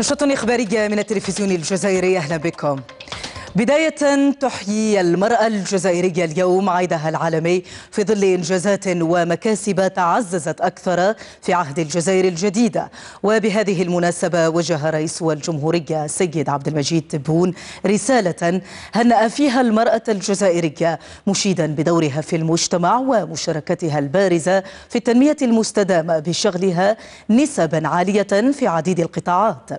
نشاط إخباري من التلفزيون الجزائري أهلا بكم بداية تحيي المرأة الجزائرية اليوم عيدها العالمي في ظل إنجازات ومكاسب تعززت أكثر في عهد الجزائر الجديدة وبهذه المناسبة وجه رئيس الجمهورية سيد عبد المجيد تبون رسالة هنأ فيها المرأة الجزائرية مشيدا بدورها في المجتمع ومشاركتها البارزة في التنمية المستدامة بشغلها نسبا عالية في عديد القطاعات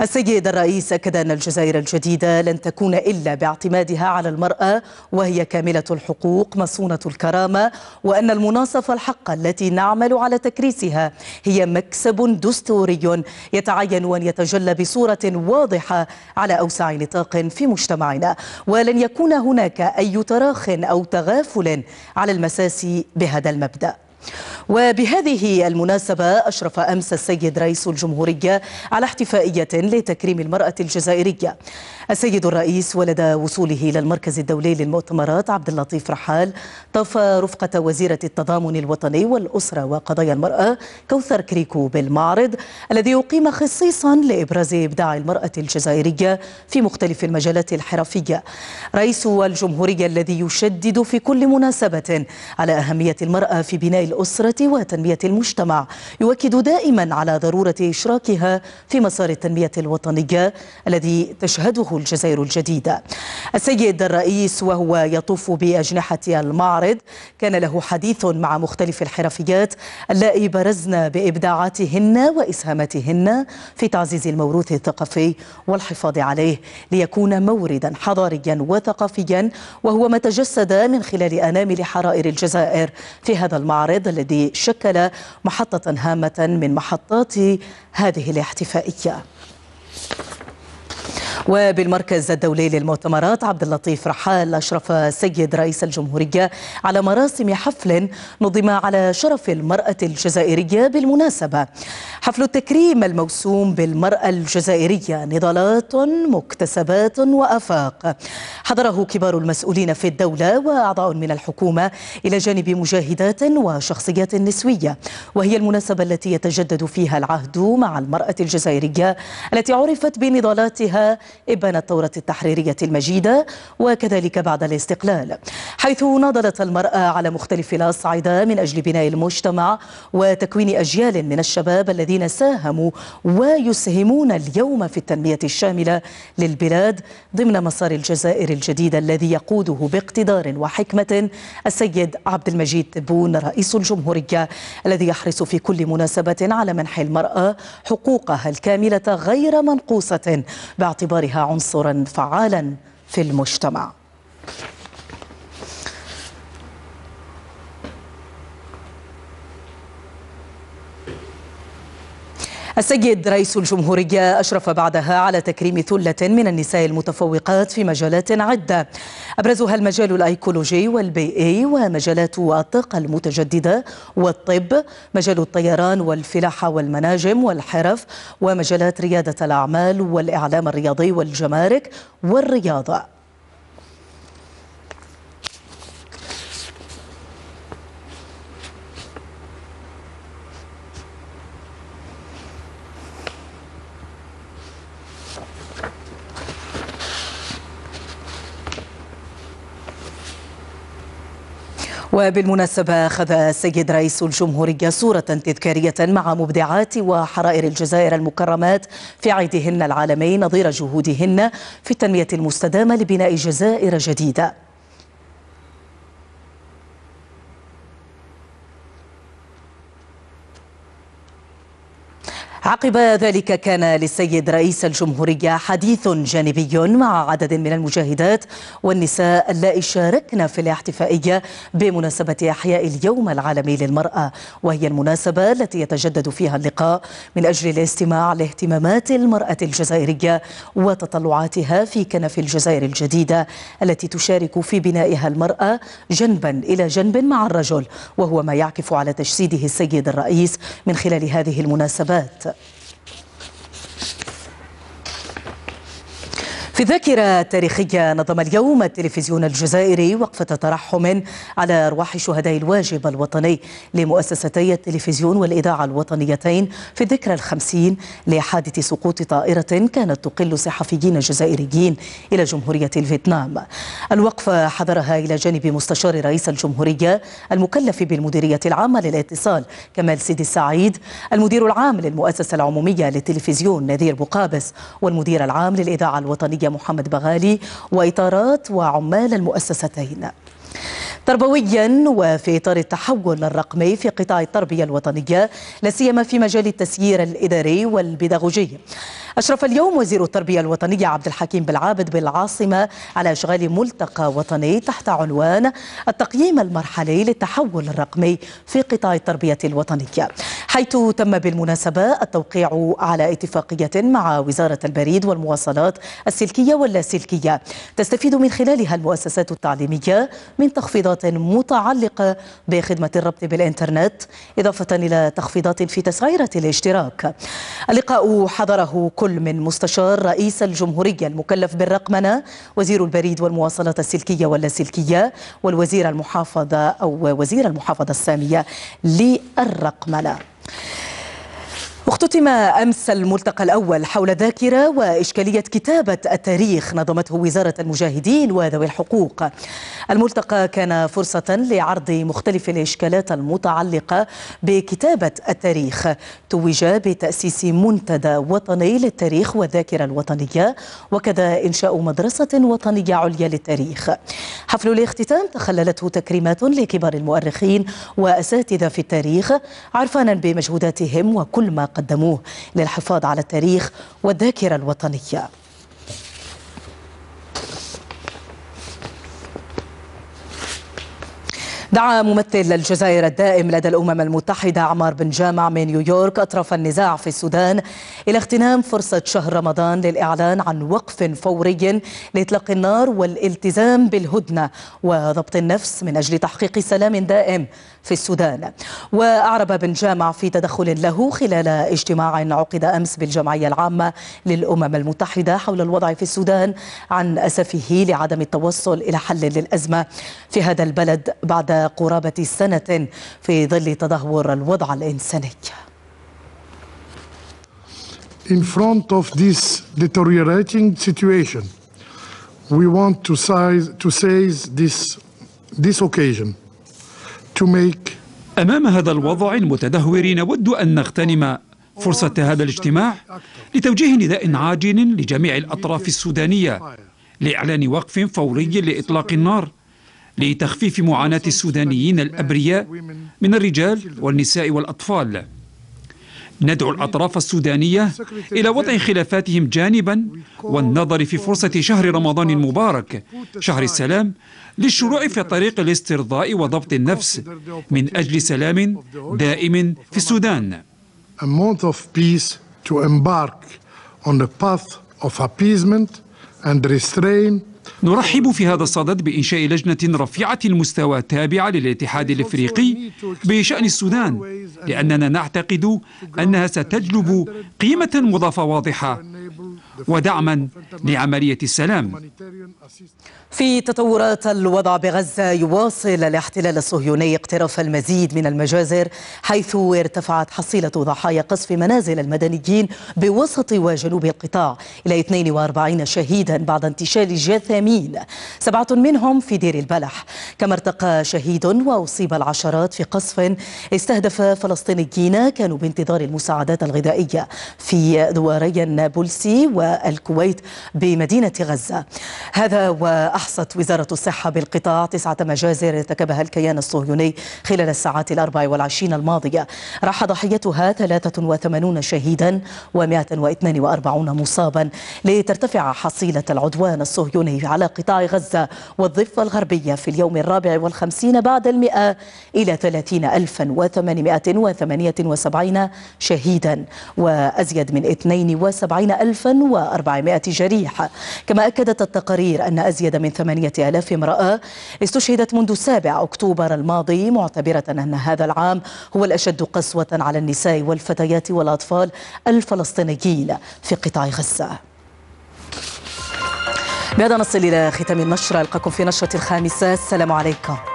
السيد الرئيس أكد أن الجزائر الجديدة لن تكون إلا باعتمادها على المرأة وهي كاملة الحقوق مصونة الكرامة وأن المناصفة الحقة التي نعمل على تكريسها هي مكسب دستوري يتعين أن يتجلى بصورة واضحة على أوسع نطاق في مجتمعنا ولن يكون هناك أي تراخ أو تغافل على المساس بهذا المبدأ وبهذه المناسبة أشرف أمس السيد رئيس الجمهورية على احتفائية لتكريم المرأة الجزائرية السيد الرئيس ولد وصوله إلى المركز الدولي للمؤتمرات عبد اللطيف رحال طاف رفقة وزيرة التضامن الوطني والأسرة وقضايا المرأة كوثر كريكو بالمعرض الذي أقيم خصيصا لإبراز إبداع المرأة الجزائرية في مختلف المجالات الحرفية رئيس الجمهورية الذي يشدد في كل مناسبة على أهمية المرأة في بناء الأسرة وتنمية المجتمع يؤكد دائما على ضرورة إشراكها في مسار التنمية الوطنية الذي تشهده الجزائر الجديدة السيد الرئيس وهو يطوف بأجنحة المعرض كان له حديث مع مختلف الحرفيات اللائي برزن بإبداعاتهن وإسهاماتهن في تعزيز الموروث الثقافي والحفاظ عليه ليكون موردا حضاريا وثقافيا وهو ما تجسد من خلال أنامل حرائر الجزائر في هذا المعرض البيض الذي شكل محطة هامة من محطات هذه الاحتفائية وبالمركز الدولي للمؤتمرات عبد اللطيف رحال أشرف السيد رئيس الجمهورية على مراسم حفل نظم على شرف المرأة الجزائرية بالمناسبة حفل التكريم الموسوم بالمرأة الجزائرية نضالات مكتسبات وآفاق حضره كبار المسؤولين في الدولة وأعضاء من الحكومة إلى جانب مجاهدات وشخصيات نسوية وهي المناسبة التي يتجدد فيها العهد مع المرأة الجزائرية التي عرفت بنضالاتها إبان الثورة التحريرية المجيدة وكذلك بعد الاستقلال حيث ناضلت المرأة على مختلف الأصعدة من أجل بناء المجتمع وتكوين أجيال من الشباب الذين ساهموا ويسهمون اليوم في التنمية الشاملة للبلاد ضمن مسار الجزائر الجديد الذي يقوده باقتدار وحكمة السيد عبد المجيد تبون رئيس الجمهورية الذي يحرص في كل مناسبة على منح المرأة حقوقها الكاملة غير منقوصة باعتبار باعتبارها عنصرا فعالا في المجتمع السيد رئيس الجمهورية أشرف بعدها على تكريم ثلة من النساء المتفوقات في مجالات عدة أبرزها المجال الأيكولوجي والبيئي ومجالات الطاقة المتجددة والطب مجال الطيران والفلاحة والمناجم والحرف ومجالات ريادة الأعمال والإعلام الرياضي والجمارك والرياضة وبالمناسبة أخذ السيد رئيس الجمهورية صورة تذكارية مع مبدعات وحرائر الجزائر المكرمات في عيدهن العالمي نظير جهودهن في التنمية المستدامة لبناء جزائر جديدة عقب ذلك كان للسيد رئيس الجمهورية حديث جانبي مع عدد من المجاهدات والنساء اللائي شاركن في الاحتفائية بمناسبة إحياء اليوم العالمي للمرأة وهي المناسبة التي يتجدد فيها اللقاء من أجل الاستماع لاهتمامات المرأة الجزائرية وتطلعاتها في كنف الجزائر الجديدة التي تشارك في بنائها المرأة جنبا إلى جنب مع الرجل وهو ما يعكف على تجسيده السيد الرئيس من خلال هذه المناسبات في ذاكرة تاريخية نظم اليوم التلفزيون الجزائري وقفة ترحم على أرواح شهداء الواجب الوطني لمؤسستي التلفزيون والإذاعة الوطنيتين في الذكرى الخمسين لحادث سقوط طائرة كانت تقل صحفيين جزائريين إلى جمهورية الفيتنام الوقفة حضرها إلى جانب مستشار رئيس الجمهورية المكلف بالمديرية العامة للاتصال كمال سيدي السعيد المدير العام للمؤسسة العمومية للتلفزيون نذير بقابس والمدير العام للإذاعة الوطنية محمد بغالي وإطارات وعمال المؤسستين تربويا وفي اطار التحول الرقمي في قطاع التربيه الوطنيه لا سيما في مجال التسيير الاداري والبيداغوجي أشرف اليوم وزير التربية الوطنية عبد الحكيم بالعابد بالعاصمة على إشغال ملتقى وطني تحت عنوان التقييم المرحلي للتحول الرقمي في قطاع التربية الوطنية حيث تم بالمناسبة التوقيع على اتفاقية مع وزارة البريد والمواصلات السلكية واللاسلكية تستفيد من خلالها المؤسسات التعليمية من تخفيضات متعلقة بخدمة الربط بالإنترنت إضافة إلى تخفيضات في تسعيرة الاشتراك اللقاء حضره كل من مستشار رئيس الجمهورية المكلف بالرقمنة وزير البريد والمواصلات السلكية واللاسلكية والوزير المحافظة أو وزير المحافظة السامية للرقمنة واختتم أمس الملتقى الأول حول ذاكرة وإشكالية كتابة التاريخ نظمته وزارة المجاهدين وذوي الحقوق الملتقى كان فرصة لعرض مختلف الإشكالات المتعلقة بكتابة التاريخ توج بتأسيس منتدى وطني للتاريخ والذاكرة الوطنية وكذا إنشاء مدرسة وطنية عليا للتاريخ حفل الاختتام تخللته تكريمات لكبار المؤرخين وأساتذة في التاريخ عرفانا بمجهوداتهم وكل ما قدموه للحفاظ على التاريخ والذاكرة الوطنية دعا ممثل الجزائر الدائم لدى الأمم المتحدة عمار بن جامع من نيويورك أطراف النزاع في السودان إلى اغتنام فرصة شهر رمضان للإعلان عن وقف فوري لإطلاق النار والالتزام بالهدنة وضبط النفس من أجل تحقيق سلام دائم في السودان وأعرب بن جامع في تدخل له خلال اجتماع عقد أمس بالجمعية العامة للأمم المتحدة حول الوضع في السودان عن أسفه لعدم التوصل إلى حل للأزمة في هذا البلد بعد قرابة سنة في ظل تدهور الوضع الإنساني In front of this deteriorating situation, we want to seize, to seize this, this occasion to make أمام هذا الوضع المتدهور نود أن نغتنم فرصة هذا الاجتماع لتوجيه نداء عاجل لجميع الأطراف السودانية لإعلان وقف فوري لإطلاق النار لتخفيف معاناة السودانيين الأبرياء من الرجال والنساء والأطفال ندعو الأطراف السودانية إلى وضع خلافاتهم جانبا والنظر في فرصة شهر رمضان المبارك شهر السلام للشروع في طريق الاسترضاء وضبط النفس من أجل سلام دائم في السودان A month of peace to embark on the path of appeasement and restraint نرحب في هذا الصدد بإنشاء لجنة رفيعة المستوى تابعة للاتحاد الإفريقي بشأن السودان لأننا نعتقد أنها ستجلب قيمة مضافة واضحة ودعما لعملية السلام في تطورات الوضع بغزة يواصل الاحتلال الصهيوني اقتراف المزيد من المجازر حيث ارتفعت حصيلة ضحايا قصف منازل المدنيين بوسط وجنوب القطاع إلى 42 شهيدا بعد انتشال جثامين سبعة منهم في دير البلح كما ارتقى شهيد وأصيب العشرات في قصف استهدف فلسطينيين كانوا بانتظار المساعدات الغذائية في دواري النابلسي و والكويت بمدينة غزة هذا وأحصت وزارة الصحة بالقطاع تسعة مجازر ارتكبها الكيان الصهيوني خلال الساعات الأربع والعشرين الماضية راح ضحيتها 83 شهيدا و142 مصابا لترتفع حصيلة العدوان الصهيوني على قطاع غزة والضفة الغربية في اليوم الرابع والخمسين بعد المئة إلى 30878 شهيدا وأزيد من و وأربعمائة 400 جريح كما أكدت التقارير أن أزيد من 8000 امرأة استشهدت منذ 7 أكتوبر الماضي معتبرة أن هذا العام هو الأشد قسوة على النساء والفتيات والأطفال الفلسطينيين في قطاع غزة بهذا نصل إلى ختام النشرة ألقاكم في نشرة الخامسة السلام عليكم